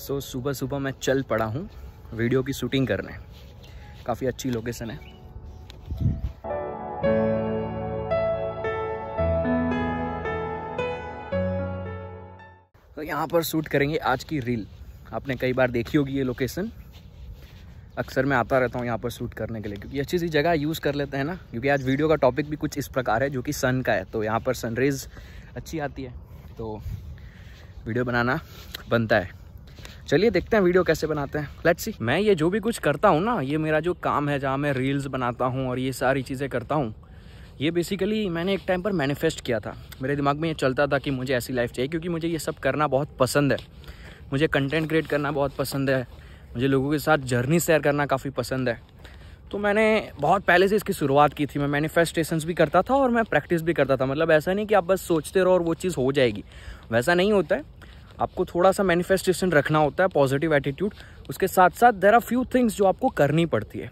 सो so, सुबह सुबह मैं चल पड़ा हूँ वीडियो की शूटिंग करने काफ़ी अच्छी लोकेशन है तो यहाँ पर शूट करेंगे आज की रील आपने कई बार देखी होगी ये लोकेशन अक्सर मैं आता रहता हूँ यहाँ पर शूट करने के लिए क्योंकि अच्छी सी जगह यूज़ कर लेते हैं ना क्योंकि आज वीडियो का टॉपिक भी कुछ इस प्रकार है जो कि सन का है तो यहाँ पर सनरेज़ अच्छी आती है तो वीडियो बनाना बनता है चलिए देखते हैं वीडियो कैसे बनाते हैं लेट्स सी मैं ये जो भी कुछ करता हूँ ना ये मेरा जो काम है जहाँ मैं रील्स बनाता हूँ और ये सारी चीज़ें करता हूँ ये बेसिकली मैंने एक टाइम पर मैनिफेस्ट किया था मेरे दिमाग में ये चलता था कि मुझे ऐसी लाइफ चाहिए क्योंकि मुझे ये सब करना बहुत पसंद है मुझे कंटेंट क्रिएट करना बहुत पसंद है मुझे लोगों के साथ जर्नी शेयर करना काफ़ी पसंद है तो मैंने बहुत पहले से इसकी शुरुआत की थी मैं मैनिफेस्टेशंस भी करता था और मैं प्रैक्टिस भी करता था मतलब ऐसा नहीं कि आप बस सोचते रहो और वो चीज़ हो जाएगी वैसा नहीं होता है आपको थोड़ा सा मैनिफेस्टेशन रखना होता है पॉजिटिव एटीट्यूड उसके साथ साथ देर आर फ्यू थिंग्स जो आपको करनी पड़ती है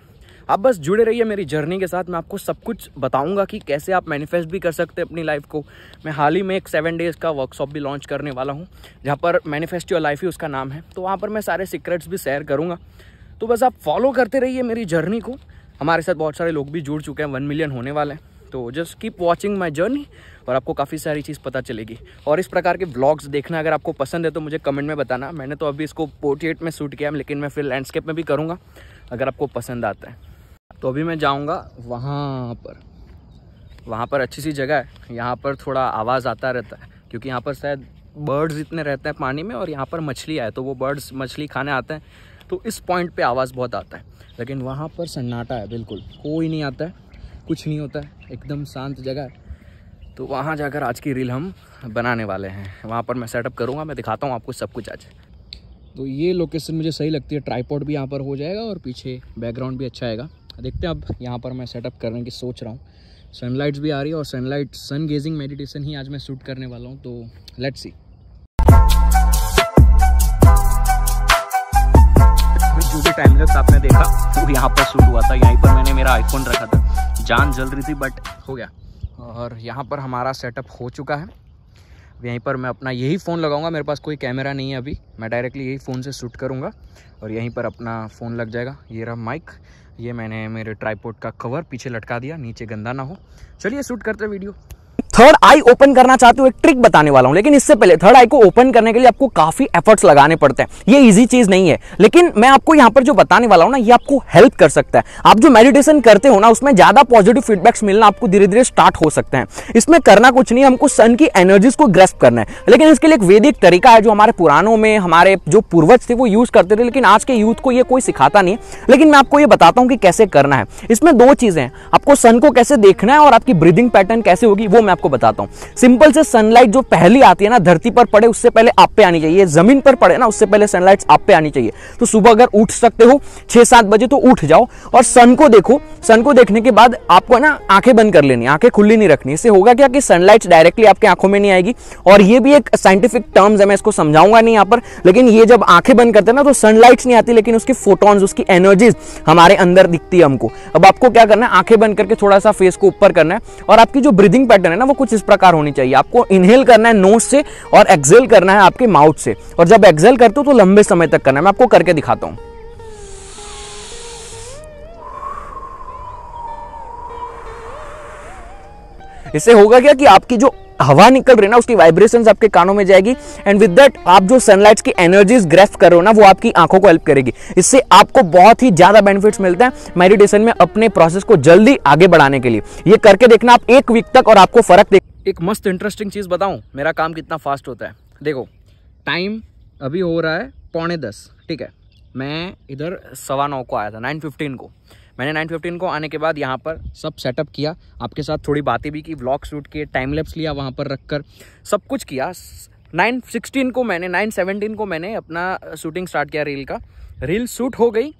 आप बस जुड़े रहिए मेरी जर्नी के साथ मैं आपको सब कुछ बताऊंगा कि कैसे आप मैनिफेस्ट भी कर सकते हैं अपनी लाइफ को मैं हाल ही में एक सेवन डेज़ का वर्कशॉप भी लॉन्च करने वाला हूँ जहाँ पर मैनिफेस्ट योर लाइफ ही उसका नाम है तो वहाँ पर मैं सारे सीक्रेट्स भी शेयर करूँगा तो बस आप फॉलो करते रहिए मेरी जर्नी को हमारे साथ बहुत सारे लोग भी जुड़ चुके हैं वन मिलियन होने वाले हैं तो just keep watching my journey और आपको काफ़ी सारी चीज़ पता चलेगी और इस प्रकार के ब्लॉग्स देखना अगर आपको पसंद है तो मुझे कमेंट में बताना मैंने तो अभी इसको पोर्ट्रेट में शूट किया लेकिन मैं फिर लैंडस्केप में भी करूँगा अगर आपको पसंद आता है तो अभी मैं जाऊँगा वहाँ पर वहाँ पर अच्छी सी जगह है यहाँ पर थोड़ा आवाज़ आता रहता है क्योंकि यहाँ पर शायद बर्ड्स इतने रहते हैं पानी में और यहाँ पर मछली आए तो वो बर्ड्स मछली खाने आते हैं तो इस पॉइंट पे आवाज़ बहुत आता है लेकिन वहाँ पर सन्नाटा है बिल्कुल कोई नहीं आता है कुछ नहीं होता है एकदम शांत जगह है तो वहाँ जाकर आज की रील हम बनाने वाले हैं वहाँ पर मैं सेटअप करूँगा मैं दिखाता हूँ आपको सब कुछ आज तो ये लोकेशन मुझे सही लगती है ट्राईपोर्ट भी यहाँ पर हो जाएगा और पीछे बैकग्राउंड भी अच्छा आएगा देखते हैं अब यहाँ पर मैं सेटअप करने की सोच रहा हूँ सनलाइट्स भी आ रही है और सनलाइट सन गेजिंग मेडिटेशन ही आज मैं शूट करने वाला हूँ तो लेट्स सी जो भी लग आपने देखा वो यहाँ पर शूट हुआ था यहीं पर मैंने मेरा आईफोन रखा था जान जल रही थी बट हो गया और यहाँ पर हमारा सेटअप हो चुका है यहीं पर मैं अपना यही फ़ोन लगाऊंगा मेरे पास कोई कैमरा नहीं है अभी मैं डायरेक्टली यही फ़ोन से शूट करूँगा और यहीं पर अपना फ़ोन लग जाएगा ये रहा माइक ये मैंने मेरे ट्राईपोर्ट का कवर पीछे लटका दिया नीचे गंदा ना हो चलिए शूट करते वीडियो थर्ड आई ओपन करना चाहते हो एक ट्रिक बताने वाला हूं लेकिन इससे पहले थर्ड आई को ओपन करने के लिए आपको काफी एफर्ट्स लगाने पड़ते हैं ये इजी चीज नहीं है लेकिन मैं आपको यहां पर जो बताने वाला हूं ना ये आपको हेल्प कर सकता है आप जो मेडिटेशन करते हो ना उसमें ज्यादा पॉजिटिव फीडबैक्स मिलना आपको धीरे धीरे स्टार्ट हो सकते हैं इसमें करना कुछ नहीं हमको सन की एनर्जीज को ग्रेस्प करना है लेकिन इसके लिए एक वैदिक तरीका है जो हमारे पुरानों में हमारे जो पूर्वज थे वो यूज करते थे लेकिन आज के यूथ को ये कोई सिखाता नहीं लेकिन मैं आपको ये बताता हूँ कि कैसे करना है इसमें दो चीजें आपको सन को कैसे देखना है और आपकी ब्रीदिंग पैटर्न कैसे होगी वो मैं आपको आपको बताता हूं सिंपल से सनलाइट जो पहली आती है ना धरती पर पड़े उससे पहले आप पे आनी चाहिए जमीन पर पड़े ना उससे पहले सनलाइट आप पे आनी चाहिए तो सुबह अगर उठ सकते हो छह सात बजे तो उठ जाओ और सन को देखो सन को देखने के बाद आपको ना आंखें बंद कर लेनी आंखें खुली नहीं रखनी इससे होगा क्या कि सनलाइट डायरेक्टली आपके आंखों में नहीं आएगी और ये भी एक साइंटिफिक टर्म्स है मैं इसको समझाऊंगा नहीं यहाँ पर लेकिन ये जब आंखें बंद करते ना तो सनलाइट नहीं आती लेकिन उसकी फोटॉन्स उसकी एनर्जीज हमारे अंदर दिखती है हमको अब आपको क्या करना है आंखें बंद करके थोड़ा सा फेस को ऊपर करना है और आपकी जो ब्रीदिंग पैटर्न है ना वो कुछ इस प्रकार होनी चाहिए आपको इनहेल करना है नोज से और एक्सेल करना है आपके माउथ से और जब एक्सेल करते हो तो लंबे समय तक करना है मैं आपको करके दिखाता हूं इससे होगा क्या कि आपकी जो हवा निकल रही है ना उसकी वाइब्रेशन आपके कानों में जाएगी एंड विद दैट आप जो सनलाइट की एनर्जीज ग्रेफ कर रहे हो ना वो आपकी आंखों को हेल्प करेगी इससे आपको बहुत ही ज्यादा बेनिफिट्स मिलते हैं मेडिटेशन में अपने प्रोसेस को जल्दी आगे बढ़ाने के लिए ये करके देखना आप एक वीक तक और आपको फर्क देख एक मस्त इंटरेस्टिंग चीज़ बताऊँ मेरा काम कितना फास्ट होता है देखो टाइम अभी हो रहा है पौने दस ठीक है मैं इधर सवा नौ को आया था नाइन फिफ्टीन को मैंने 915 को आने के बाद यहाँ पर सब सेटअप किया आपके साथ थोड़ी बातें भी की ब्लॉग शूट किए टाइम लेप्स लिया वहाँ पर रख कर सब कुछ किया 916 को मैंने 917 को मैंने अपना शूटिंग स्टार्ट किया रील का रील शूट हो गई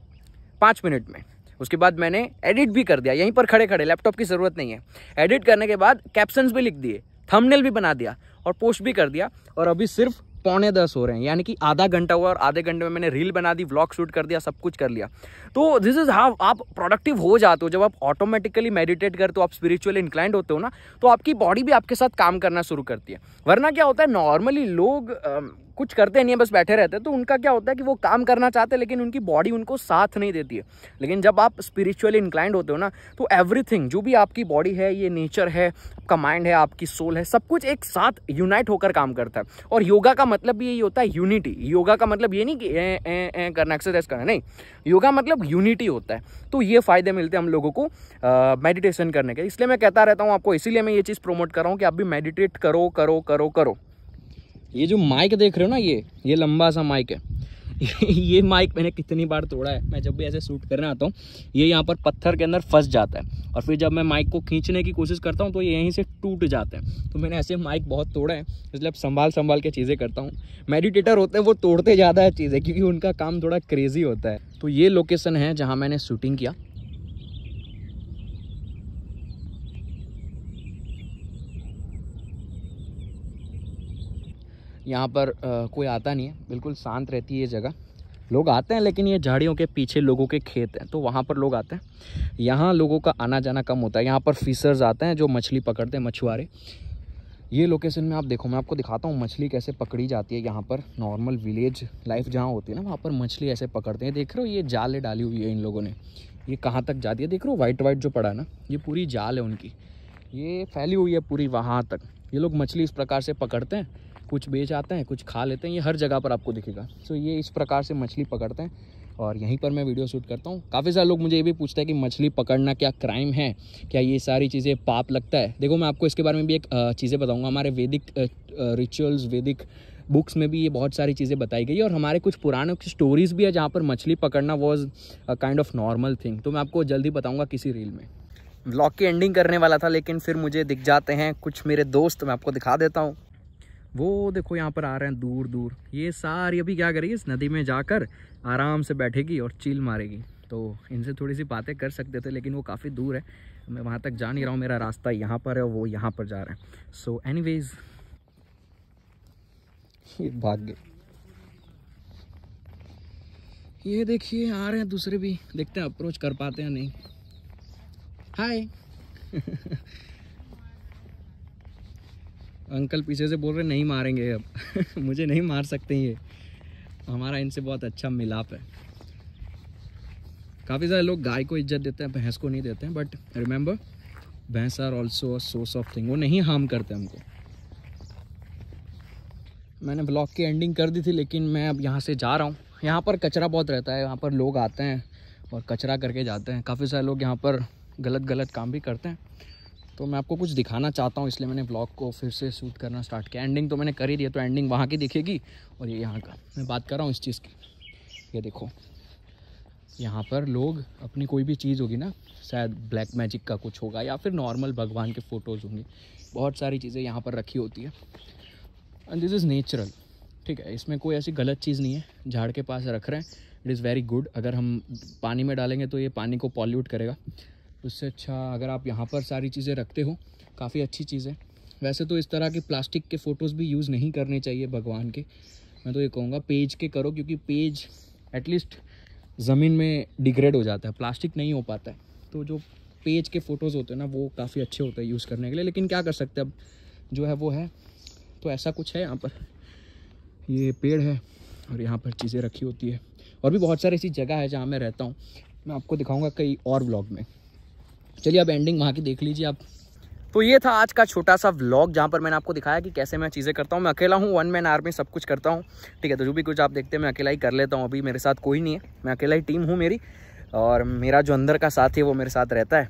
पाँच मिनट में उसके बाद मैंने एडिट भी कर दिया यहीं पर खड़े खड़े लैपटॉप की ज़रूरत नहीं है एडिट करने के बाद कैप्शन भी लिख दिए थमनेल भी बना दिया और पोस्ट भी कर दिया और अभी सिर्फ पौने दस हो रहे हैं यानी कि आधा घंटा हुआ और आधे घंटे में मैंने रील बना दी व्लॉग शूट कर दिया सब कुछ कर लिया तो दिस इज़ हाउ आप प्रोडक्टिव हो जाते हो जब आप ऑटोमेटिकली मेडिटेट करते हो आप स्पिरिचुअली इंक्लाइंड होते हो ना तो आपकी बॉडी भी आपके साथ काम करना शुरू करती है वरना क्या होता है नॉर्मली लोग कुछ करते नहीं है बस बैठे रहते हैं तो उनका क्या होता है कि वो काम करना चाहते हैं लेकिन उनकी बॉडी उनको साथ नहीं देती है लेकिन जब आप स्पिरिचुअली इंक्लाइंड होते हो ना तो एवरीथिंग जो भी आपकी बॉडी है ये नेचर है आपका माइंड है आपकी सोल है सब कुछ एक साथ यूनाइट होकर काम करता है और योगा का मतलब भी यही होता है यूनिटी योगा का मतलब ये नहीं कि ए, ए, ए, करना एक्सरसाइज करना नहीं योगा मतलब यूनिटी होता है तो ये फ़ायदे मिलते हैं हम लोगों को मेडिटेशन करने के इसलिए मैं कहता रहता हूँ आपको इसीलिए मैं ये चीज़ प्रमोट कर रहा हूँ कि आप भी मेडिटेट करो करो करो करो ये जो माइक देख रहे हो ना ये ये लंबा सा माइक है ये माइक मैंने कितनी बार तोड़ा है मैं जब भी ऐसे शूट करने आता हूँ ये यहाँ पर पत्थर के अंदर फंस जाता है और फिर जब मैं माइक को खींचने की कोशिश करता हूँ तो ये यहीं से टूट जाते हैं तो मैंने ऐसे माइक बहुत तोड़े हैं इसलिए अब संभाल संभाल के चीज़ें करता हूँ मेडिटेटर होते हैं वो तोड़ते ज़्यादा है चीज़ें क्योंकि उनका काम थोड़ा क्रेज़ी होता है तो ये लोकेसन है जहाँ मैंने शूटिंग किया यहाँ पर आ, कोई आता नहीं है बिल्कुल शांत रहती है ये जगह लोग आते हैं लेकिन ये झाड़ियों के पीछे लोगों के खेत हैं तो वहाँ पर लोग आते हैं यहाँ लोगों का आना जाना कम होता है यहाँ पर फिशर्स आते हैं जो मछली पकड़ते हैं मछुआरे ये लोकेशन में आप देखो मैं आपको दिखाता हूँ मछली कैसे पकड़ी जाती है यहाँ पर नॉर्मल विलेज लाइफ जहाँ होती है ना वहाँ पर मछली ऐसे पकड़ते हैं देख रहे हो ये जाले डाली हुई है इन लोगों ने ये कहाँ तक जाती है देख रहे हो वाइट वाइट जो पड़ा है ना ये पूरी जाल है उनकी ये फैली हुई है पूरी वहाँ तक ये लोग मछली इस प्रकार से पकड़ते हैं कुछ बेच आते हैं कुछ खा लेते हैं ये हर जगह पर आपको दिखेगा सो ये इस प्रकार से मछली पकड़ते हैं और यहीं पर मैं वीडियो शूट करता हूँ काफ़ी सारे लोग मुझे ये भी पूछते हैं कि मछली पकड़ना क्या क्राइम है क्या ये सारी चीज़ें पाप लगता है देखो मैं आपको इसके बारे में भी एक चीज़ें बताऊँगा हमारे वैदिक रिचुअल्स वैदिक बुक्स में भी ये बहुत सारी चीज़ें बताई गई और हमारे कुछ पुराने स्टोरीज़ भी है जहाँ पर मछली पकड़ना was a kind of normal thing तो मैं आपको जल्दी बताऊँगा किसी रील में ब्लॉग की एंडिंग करने वाला था लेकिन फिर मुझे दिख जाते हैं कुछ मेरे दोस्त मैं आपको दिखा देता हूँ वो देखो यहाँ पर आ रहे हैं दूर दूर ये सारी अभी क्या करेगी इस नदी में जाकर आराम से बैठेगी और चील मारेगी तो इनसे थोड़ी सी बातें कर सकते थे लेकिन वो काफ़ी दूर है मैं वहाँ तक जा नहीं रहा हूँ मेरा रास्ता यहाँ पर है वो यहाँ पर जा रहे हैं सो एनी वेज ये भाग गए ये देखिए आ रहे हैं दूसरे भी देखते हैं अप्रोच कर पाते हैं नहीं हाय अंकल पीछे से बोल रहे नहीं मारेंगे अब मुझे नहीं मार सकते ये हमारा इनसे बहुत अच्छा मिलाप है काफ़ी सारे लोग गाय को इज्जत देते हैं भैंस को नहीं देते हैं बट रिमेंबर भैंस are also a source of thing वो नहीं हार्म करते हमको मैंने ब्लॉग की एंडिंग कर दी थी लेकिन मैं अब यहाँ से जा रहा हूँ यहाँ पर कचरा बहुत रहता है यहाँ पर लोग आते हैं और कचरा करके जाते हैं काफ़ी सारे लोग यहाँ पर गलत गलत काम भी करते हैं तो मैं आपको कुछ दिखाना चाहता हूँ इसलिए मैंने ब्लॉग को फिर से शूट करना स्टार्ट किया एंडिंग तो मैंने कर ही दिया तो एंडिंग वहाँ की दिखेगी और ये यहाँ का मैं बात कर रहा हूँ इस चीज़ की ये देखो यहाँ पर लोग अपनी कोई भी चीज़ होगी ना शायद ब्लैक मैजिक का कुछ होगा या फिर नॉर्मल भगवान के फ़ोटोज़ होंगे बहुत सारी चीज़ें यहाँ पर रखी होती है एंड दिस इज़ नेचुरल ठीक है इसमें कोई ऐसी गलत चीज़ नहीं है झाड़ के पास रख रहे हैं इट इज़ वेरी गुड अगर हम पानी में डालेंगे तो ये पानी को पॉल्यूट करेगा उससे अच्छा अगर आप यहाँ पर सारी चीज़ें रखते हो काफ़ी अच्छी चीज़ है वैसे तो इस तरह के प्लास्टिक के फ़ोटोज़ भी यूज़ नहीं करने चाहिए भगवान के मैं तो ये कहूँगा पेज के करो क्योंकि पेज एटलीस्ट ज़मीन में डिग्रेड हो जाता है प्लास्टिक नहीं हो पाता है तो जो पेज के फ़ोटोज़ होते हैं ना वो काफ़ी अच्छे होते हैं यूज़ करने के लिए लेकिन क्या कर सकते अब जो है वो है तो ऐसा कुछ है यहाँ पर ये पेड़ है और यहाँ पर चीज़ें रखी होती है और भी बहुत सारी ऐसी जगह है जहाँ मैं रहता हूँ मैं आपको दिखाऊँगा कई और ब्लॉग में तो चलिए आप एंडिंग वहाँ की देख लीजिए आप तो ये था आज का छोटा सा व्लॉग जहाँ पर मैंने आपको दिखाया कि कैसे मैं चीज़ें करता हूँ मैं अकेला हूँ वन मैन आर्मी सब कुछ करता हूँ ठीक है तो जो भी कुछ आप देखते हैं मैं अकेला ही कर लेता हूँ अभी मेरे साथ कोई नहीं है मैं अकेला ही टीम हूँ मेरी और मेरा जो अंदर का साथ है वो मेरे साथ रहता है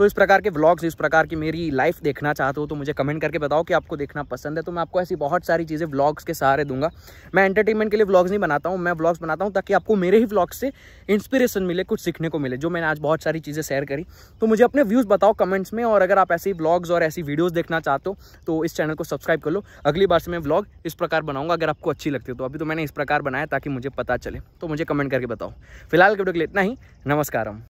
तो इस प्रकार के ब्लॉग्स इस प्रकार की मेरी लाइफ देखना चाहते हो तो मुझे कमेंट करके बताओ कि आपको देखना पसंद है तो मैं आपको ऐसी बहुत सारी चीज़ें ब्लॉग्स के सहारे दूंगा मैं एंटरटेनमेंट के लिए ब्लॉग्स नहीं बनाता हूँ मैं ब्लॉग्स बनाता हूँ ताकि आपको मेरे ही ब्लॉग्स से इंस्पिरेशन मिले कुछ सीखने को मिले जो मैंने आज बहुत सारी चीज़ें शेयर करी तो मुझे अपने व्यूज़ बताओ कमेंट्स में और अगर आप ऐसी ब्लॉग्स और ऐसी वीडियोज़ देखना चाहते हो तो इस चैनल को सब्सक्राइब कर लो अगली बार से मैं ब्लॉग इस प्रकार बनाऊंगा अगर आपको अच्छी लगती हो तो अभी तो मैंने इस प्रकार बनाया ताकि मुझे पता चले तो मुझे कमेंट करके बताओ फिलहाल के वीडियो के लिए इतना ही नमस्कार